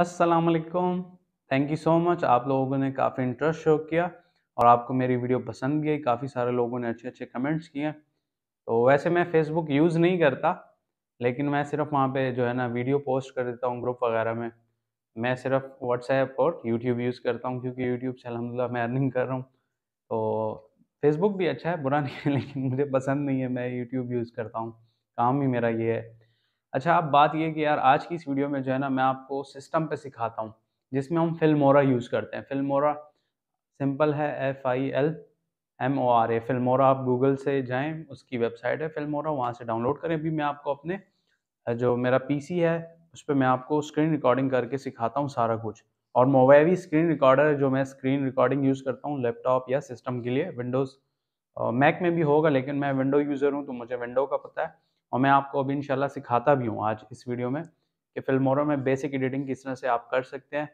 असलकम thank you so much आप लोगों ने काफ़ी इंटरेस्ट शो किया और आपको मेरी वीडियो पसंद भी आई काफ़ी सारे लोगों ने अच्छे अच्छे कमेंट्स किए तो वैसे मैं फ़ेसबुक यूज़ नहीं करता लेकिन मैं सिर्फ वहाँ पे जो है ना वीडियो पोस्ट कर देता हूँ ग्रुप वगैरह में मैं सिर्फ व्हाट्सएप और यूट्यूब यूज़ करता हूँ क्योंकि यूट्यूब से अलहमदिल्ला मैं अर्निंग कर रहा हूँ तो फेसबुक भी अच्छा है बुरा नहीं है लेकिन मुझे पसंद नहीं है मैं यूट्यूब यूज़ करता हूँ काम ही मेरा ये है अच्छा आप बात ये कि यार आज की इस वीडियो में जो है ना मैं आपको सिस्टम पे सिखाता हूँ जिसमें हम फिल्मोरा यूज़ करते हैं फिल्मोरा सिंपल है F I L M O R A Filmora आप गूगल से जाएं उसकी वेबसाइट है फिल्मोरा वहाँ से डाउनलोड करें अभी मैं आपको अपने जो मेरा पी है उस पर मैं आपको स्क्रीन रिकॉर्डिंग करके सिखाता हूँ सारा कुछ और मोबाइवी स्क्रीन रिकॉर्डर है जो मैं स्क्रीन रिकॉर्डिंग यूज़ करता हूँ लैपटॉप या सिस्टम के लिए विंडोज़ मैक में भी होगा लेकिन मैं विंडो यूज़र हूँ तो मुझे विंडो का पता है और मैं आपको अभी इंशाल्लाह सिखाता भी हूँ आज इस वीडियो में कि फिल्मोरा में बेसिक एडिटिंग किस तरह से आप कर सकते हैं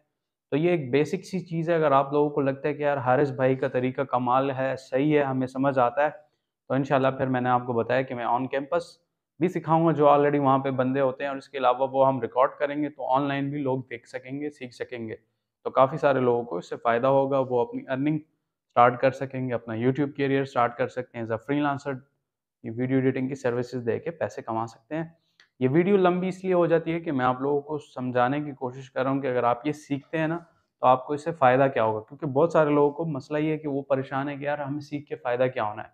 तो ये एक बेसिक सी चीज़ है अगर आप लोगों को लगता है कि यार हारिस भाई का तरीका कमाल है सही है हमें समझ आता है तो इन फिर मैंने आपको बताया कि मैं ऑन कैंपस भी सिखाऊंगा जो ऑलरेडी वहाँ पे बंदे होते हैं और इसके अलावा वो हम रिकॉर्ड करेंगे तो ऑनलाइन भी लोग देख सकेंगे सीख सकेंगे तो काफ़ी सारे लोगों को इससे फ़ायदा होगा वो अपनी अर्निंग स्टार्ट कर सकेंगे अपना यूट्यूब करियर स्टार्ट कर सकते हैं एज अ फ्री ये वीडियो एडिटिंग की सर्विसेज दे के पैसे कमा सकते हैं ये वीडियो लंबी इसलिए हो जाती है कि मैं आप लोगों को समझाने की कोशिश कर रहा हूँ कि अगर आप ये सीखते हैं ना तो आपको इससे फ़ायदा क्या होगा क्योंकि बहुत सारे लोगों को मसला ये है कि वो परेशान है कि यार हमें सीख के फ़ायदा क्या होना है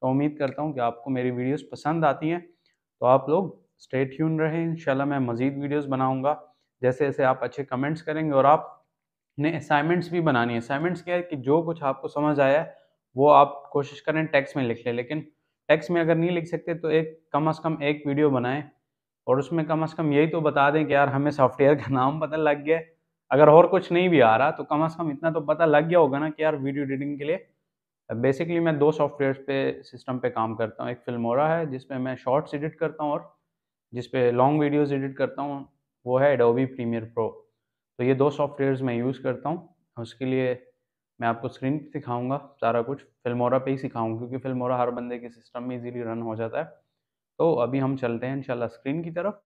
तो उम्मीद करता हूँ कि आपको मेरी वीडियोज़ पसंद आती हैं तो आप लोग स्टे ट्यून रहें इंशाल्लाह मैं मज़ीद वीडियोज़ बनाऊँगा जैसे जैसे आप अच्छे कमेंट्स करेंगे और आपने असाइनमेंट्स भी बनानी है असाइनमेंट्स क्या है कि जो कुछ आपको समझ आया है वो आप कोशिश करें टेक्स्ट में लिख लें लेकिन टेक्स्ट में अगर नहीं लिख सकते तो एक कम अज़ कम एक वीडियो बनाएं और उसमें कम अज़ कम यही तो बता दें कि यार हमें सॉफ्टवेयर का नाम पता लग गया अगर और कुछ नहीं भी आ रहा तो कम अज़ कम इतना तो पता लग गया होगा ना कि यार वीडियो एडिटिंग के लिए बेसिकली मैं दो सॉफ्टवेयर पे सिस्टम पे काम करता हूँ एक फिल्मोरा है जिसपे मैं शॉर्ट्स एडिट करता हूँ और जिसपे लॉन्ग वीडियोज़ एडिट करता हूँ वो है एडोबी प्रीमियर प्रो तो ये दो सॉफ्टवेयर मैं यूज़ करता हूँ उसके लिए मैं आपको स्क्रीन सिखाऊंगा सारा कुछ फिल्मोरा पे ही सिखाऊंगा क्योंकि फिल्मोरा हर बंदे के सिस्टम में इजीली रन हो जाता है तो अभी हम चलते हैं इंशाल्लाह स्क्रीन की तरफ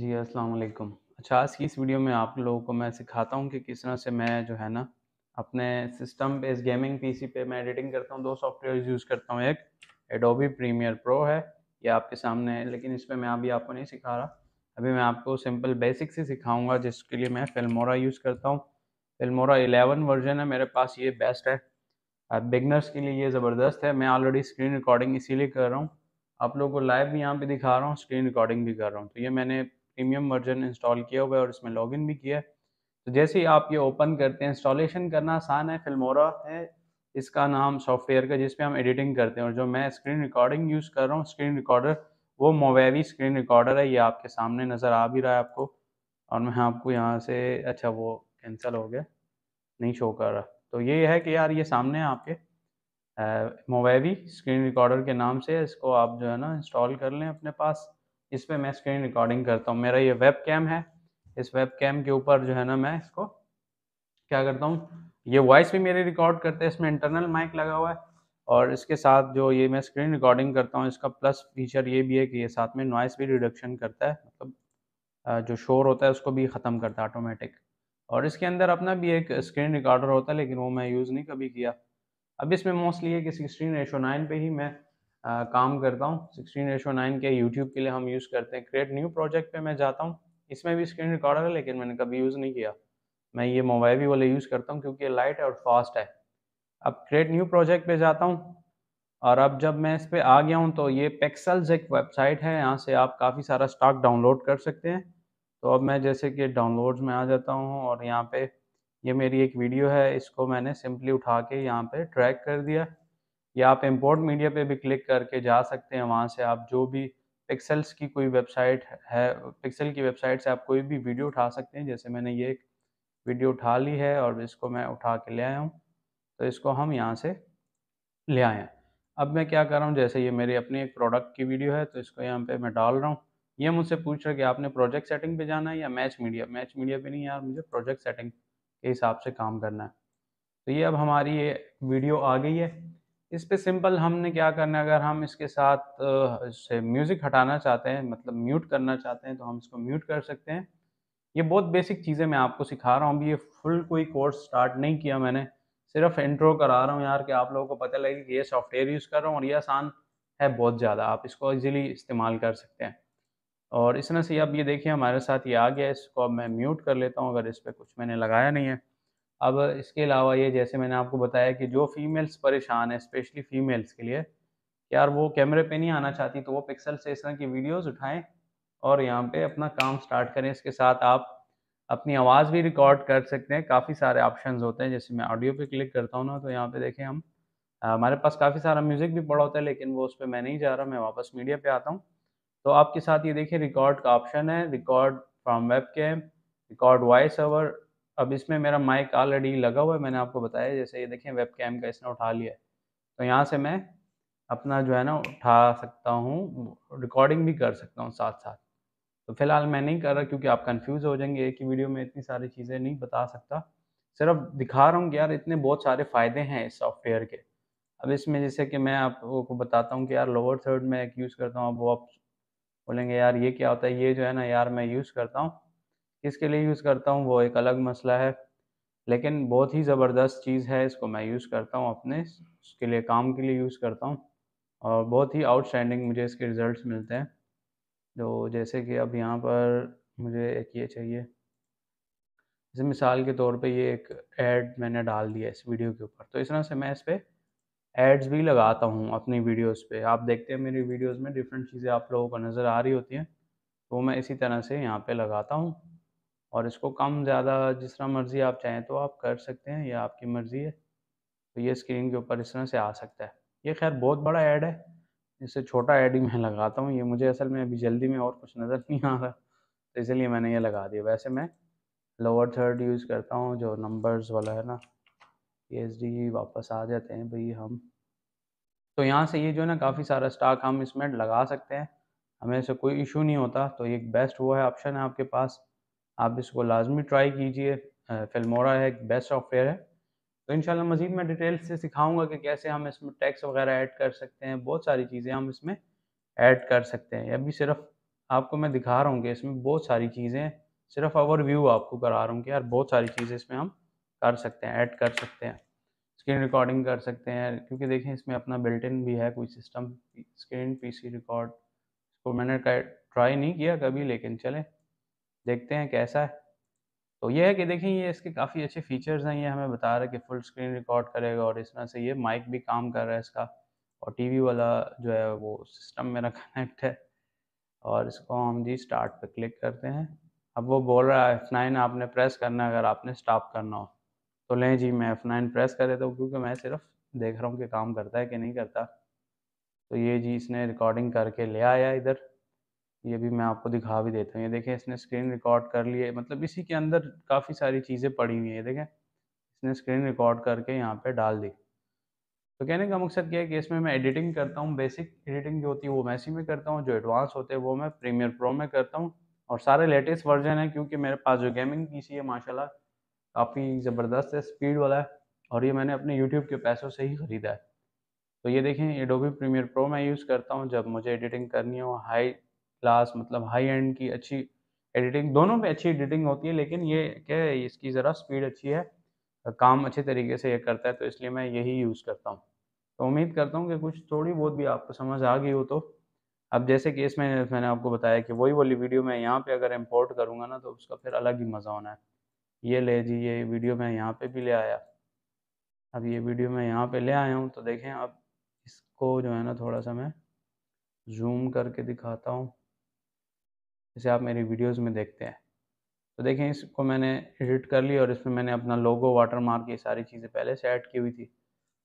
जी अस्सलाम वालेकुम अच्छा आज की इस वीडियो में आप लोगों को मैं सिखाता हूँ कि किस तरह से मैं जो है ना अपने सिस्टम पे इस गेमिंग पी पे मैं एडिटिंग करता हूँ दो सॉफ्टवेयर यूज़ करता हूँ एक एडोबी प्रीमियर प्रो है ये आपके सामने है लेकिन इस पर मैं अभी आपको नहीं सिखा रहा अभी मैं आपको सिंपल बेसिक से सिखाऊंगा जिसके लिए मैं फिल्मोरा यूज़ करता हूँ फिल्मोरा 11 वर्जन है मेरे पास ये बेस्ट है बिगनर्स के लिए ये ज़बरदस्त है मैं ऑलरेडी स्क्रीन रिकॉर्डिंग इसीलिए कर रहा हूँ आप लोगों को लाइव भी यहाँ पे दिखा रहा हूँ स्क्रीन रिकॉर्डिंग भी कर रहा हूँ तो ये मैंने प्रीमियम वर्जन इंस्टॉल किया हुआ है और इसमें लॉगिन भी किया है तो जैसे ही आप ये ओपन करते हैं इंस्टॉलेशन करना आसान है फिल्मोरा है इसका नाम सॉफ्टवेयर का जिसपे हम एडिटिंग करते हैं और जो मैं स्क्रीन रिकॉर्डिंग यूज़ कर रहा हूँ स्क्रीन रिकॉर्डर वो मोवेवी स्क्रीन रिकॉर्डर है ये आपके सामने नज़र आ भी रहा है आपको और मैं आपको यहाँ से अच्छा वो कैंसिल हो गया नहीं शो कर रहा तो ये है कि यार ये सामने आपके मोवेवी स्क्रीन रिकॉर्डर के नाम से इसको आप जो है ना इंस्टॉल कर लें अपने पास इस पर मैं स्क्रीन रिकॉर्डिंग करता हूँ मेरा ये वेब कैम है इस वेब कैम के ऊपर जो है ना मैं इसको क्या करता हूँ ये वॉइस भी मेरी रिकॉर्ड करते हैं इसमें इंटरनल माइक लगा हुआ है और इसके साथ जो ये मैं स्क्रीन रिकॉर्डिंग करता हूँ इसका प्लस फीचर ये भी है कि ये साथ में नॉइस भी रिडक्शन करता है मतलब जो शोर होता है उसको भी ख़त्म करता है ऑटोमेटिक और इसके अंदर अपना भी एक स्क्रीन रिकॉर्डर होता है लेकिन वो मैं यूज़ नहीं कभी किया अब इसमें मोस्टली है कि सिक्सटीन रेशो नाइन पर ही मैं आ, काम करता हूँ सिक्सटीन रेशो नाइन के यूट्यूब के लिए हम यूज़ करते हैं क्रिएट न्यू प्रोजेक्ट पे मैं जाता हूँ इसमें भी स्क्रीन रिकॉर्डर है लेकिन मैंने कभी यूज़ नहीं किया मैं ये मोबाइल वाले यूज़ करता हूँ क्योंकि लाइट है और फास्ट है अब क्रिएट न्यू प्रोजेक्ट पर जाता हूँ और अब जब मैं इस पर आ गया हूँ तो ये पेक्सल्स एक वेबसाइट है यहाँ से आप काफ़ी सारा स्टॉक डाउनलोड कर सकते हैं तो अब मैं जैसे कि डाउनलोड्स में आ जाता हूँ और यहाँ पे ये मेरी एक वीडियो है इसको मैंने सिंपली उठा के यहाँ पे ट्रैक कर दिया या आप इम्पोर्ट मीडिया पे भी क्लिक करके जा सकते हैं वहाँ से आप जो भी पिक्सल्स की कोई वेबसाइट है पिक्सल की वेबसाइट से आप कोई भी वीडियो उठा सकते हैं जैसे मैंने ये एक वीडियो उठा ली है और इसको मैं उठा के ले आया हूँ तो इसको हम यहाँ से ले आए हैं अब मैं क्या कर रहा हूँ जैसे ये मेरी अपनी एक प्रोडक्ट की वीडियो है तो इसको यहाँ पे मैं डाल रहा हूँ ये मुझसे पूछ रहा कि आपने प्रोजेक्ट सेटिंग पे जाना है या मैच मीडिया मैच मीडिया पे नहीं यार मुझे प्रोजेक्ट सेटिंग के हिसाब से काम करना है तो ये अब हमारी ये वीडियो आ गई है इस पर सिंपल हमने क्या करना है अगर हम इसके साथ से म्यूज़िक हटाना चाहते हैं मतलब म्यूट करना चाहते हैं तो हम इसको म्यूट कर सकते हैं ये बहुत बेसिक चीज़ें मैं आपको सिखा रहा हूँ अभी ये फुल कोई कोर्स स्टार्ट नहीं किया मैंने सिर्फ इंट्रो करा रहा हूँ यार कि आप लोगों को पता लगे कि ये सॉफ्टवेयर यूज़ कर रहा हूँ और ये आसान है बहुत ज़्यादा आप इसको इजीली इस्तेमाल कर सकते हैं और इस तरह से अब ये देखिए हमारे साथ ये आ गया इसको अब मैं म्यूट कर लेता हूँ अगर इस पर कुछ मैंने लगाया नहीं है अब इसके अलावा ये जैसे मैंने आपको बताया कि जो फीमेल्स परेशान है स्पेशली फीमेल्स के लिए यार वो कैमरे पे नहीं आना चाहती तो वो पिक्सल से इस तरह की वीडियोस उठाएं और यहाँ पे अपना काम स्टार्ट करें इसके साथ आप अपनी आवाज़ भी रिकॉर्ड कर सकते हैं काफ़ी सारे ऑप्शन होते हैं जैसे मैं ऑडियो पे क्लिक करता हूँ ना तो यहाँ पे देखें हम हमारे पास काफ़ी सारा म्यूज़िक भी पड़ा होता है लेकिन वो उस पर मैं नहीं जा रहा मैं वापस मीडिया पर आता हूँ तो आपके साथ ये देखिए रिकॉर्ड का ऑप्शन है रिकॉर्ड फ्रॉम वेब के रिकॉर्ड वॉइस ओवर अब इसमें मेरा माइक ऑलरेडी लगा हुआ है मैंने आपको बताया जैसे ये देखें वेब कैम का इसने उठा लिया है तो यहाँ से मैं अपना जो है ना उठा सकता हूँ रिकॉर्डिंग भी कर सकता हूँ साथ साथ तो फिलहाल मैं नहीं कर रहा क्योंकि आप कंफ्यूज हो जाएंगे कि वीडियो में इतनी सारी चीज़ें नहीं बता सकता सिर्फ दिखा रहा हूँ कि यार इतने बहुत सारे फ़ायदे हैं इस सॉफ्टवेयर के अब इसमें जैसे कि मैं आपको बताता हूँ कि यार लोअर थर्ड में एक यूज़ करता हूँ अब वो आप बोलेंगे यार ये क्या होता है ये जो है ना यार मैं यूज़ करता हूँ किसके लिए यूज़ करता हूँ वो एक अलग मसला है लेकिन बहुत ही ज़बरदस्त चीज़ है इसको मैं यूज़ करता हूँ अपने उसके लिए काम के लिए यूज़ करता हूँ और बहुत ही आउटस्टैंडिंग मुझे इसके रिज़ल्ट मिलते हैं तो जैसे कि अब यहाँ पर मुझे एक ये चाहिए जैसे मिसाल के तौर पे ये एक ऐड मैंने डाल दिया इस वीडियो के ऊपर तो इस तरह से मैं इस पर एड्स भी लगाता हूँ अपनी वीडियोस पे आप देखते हैं मेरी वीडियोस में डिफरेंट चीज़ें आप लोगों को नज़र आ रही होती हैं तो मैं इसी तरह से यहाँ पे लगाता हूँ और इसको कम ज़्यादा जिस तरह मर्ज़ी आप चाहें तो आप कर सकते हैं यह आपकी मर्ज़ी है तो ये स्क्रीन के ऊपर इस तरह से आ सकता है ये खैर बहुत बड़ा ऐड है इससे छोटा ऐड ही मैं लगाता हूँ ये मुझे असल में अभी जल्दी में और कुछ नज़र नहीं आ रहा तो इसलिए मैंने ये लगा दिया वैसे मैं लोअर थर्ड यूज़ करता हूँ जो नंबर्स वाला है ना पी वापस आ जाते हैं भाई हम तो यहाँ से ये जो है ना काफ़ी सारा स्टॉक हम इसमें लगा सकते हैं हमें इसे कोई इशू नहीं होता तो एक बेस्ट वो है ऑप्शन है आपके पास आप इसको लाजमी ट्राई कीजिए फिल्मोरा है एक बेस्ट सॉफ्टवेयर है तो इन मज़ीद मैं डिटेल से सिखाऊंगा कि कैसे हम इसमें टैक्स वगैरह ऐड कर सकते हैं बहुत सारी चीज़ें हम इसमें ऐड कर सकते हैं अभी सिर्फ आपको मैं दिखा रहा हूँ कि इसमें बहुत सारी चीज़ें सिर्फ ओवरव्यू आपको करा रहा हूँ कि यार बहुत सारी चीज़ें इसमें हम कर सकते हैं ऐड कर सकते हैं स्क्रीन रिकॉर्डिंग कर सकते हैं क्योंकि देखें इसमें अपना बिल्ट इन भी है कोई सिस्टम स्क्रीन पीसी रिकॉर्ड इसको मैंने ट्राई नहीं किया कभी लेकिन चलें देखते हैं कैसा है तो ये है कि देखें ये इसके काफ़ी अच्छे फीचर्स हैं ये हमें बता रहा है कि फुल स्क्रीन रिकॉर्ड करेगा और इस तरह से ये माइक भी काम कर रहा है इसका और टीवी वाला जो है वो सिस्टम मेरा कनेक्ट है और इसको हम जी स्टार्ट पे क्लिक करते हैं अब वो बोल रहा है एफ़ नाइन आपने प्रेस करना है अगर आपने स्टॉप करना हो तो लें जी मैं एफ नाइन प्रेस कर देता हूँ क्योंकि मैं सिर्फ देख रहा हूँ कि काम करता है कि नहीं करता तो ये जी इसने रिकॉर्डिंग करके ले आया इधर ये भी मैं आपको दिखा भी देता हूँ ये देखें इसने स्क्रीन रिकॉर्ड कर लिए मतलब इसी के अंदर काफ़ी सारी चीज़ें पड़ी हुई हैं देखें इसने स्क्रीन रिकॉर्ड करके यहाँ पे डाल दी तो कहने का मकसद क्या है कि इसमें मैं एडिटिंग करता हूँ बेसिक एडिटिंग जो होती है वो मैं इसी में करता हूँ जो एडवांस होते हैं वो मैं प्रीमियर प्रो में करता हूँ और सारे लेटेस्ट वर्जन है क्योंकि मेरे पास जो गेमिंग पी है माशाल्लाह काफ़ी ज़बरदस्त है स्पीड वाला है और ये मैंने अपने यूट्यूब के पैसों से ही ख़रीदा है तो ये देखें एडोबी प्रीमियर प्रो मैं यूज़ करता हूँ जब मुझे एडिटिंग करनी हो हाई क्लास मतलब हाई एंड की अच्छी एडिटिंग दोनों में अच्छी एडिटिंग होती है लेकिन ये क्या है इसकी ज़रा स्पीड अच्छी है काम अच्छे तरीके से ये करता है तो इसलिए मैं यही यूज़ करता हूँ तो उम्मीद करता हूँ कि कुछ थोड़ी बहुत भी आपको समझ आ गई हो तो अब जैसे कि इसमें मैंने आपको बताया कि वही वाली वीडियो मैं यहाँ पे अगर इम्पोर्ट करूँगा ना तो उसका फिर अलग ही मज़ा होना है ये ले जी ये वीडियो मैं यहाँ पे भी ले आया अब ये वीडियो मैं यहाँ पे ले आया हूँ तो देखें अब इसको जो है ना थोड़ा सा मैं जूम करके दिखाता हूँ जैसे आप मेरी वीडियोस में देखते हैं तो देखें इसको मैंने एडिट कर ली और इसमें मैंने अपना लोगो वाटर मार्क ये सारी चीज़ें पहले से ऐड की हुई थी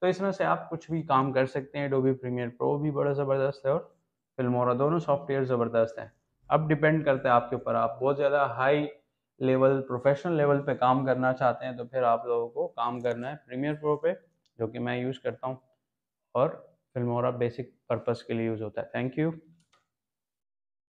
तो इसमें से आप कुछ भी काम कर सकते हैं डोबी प्रीमियर प्रो भी बड़ा ज़बरदस्त है और फिल्मोरा दोनों सॉफ्टवेयर ज़बरदस्त हैं अब डिपेंड करते हैं आपके ऊपर आप बहुत ज़्यादा हाई लेवल प्रोफेशनल लेवल पे काम करना चाहते हैं तो फिर आप लोगों को काम करना है प्रीमियर प्रो पे जो कि मैं यूज़ करता हूँ और फिल्मोरा बेसिक पर्पज़ के लिए यूज़ होता है थैंक यू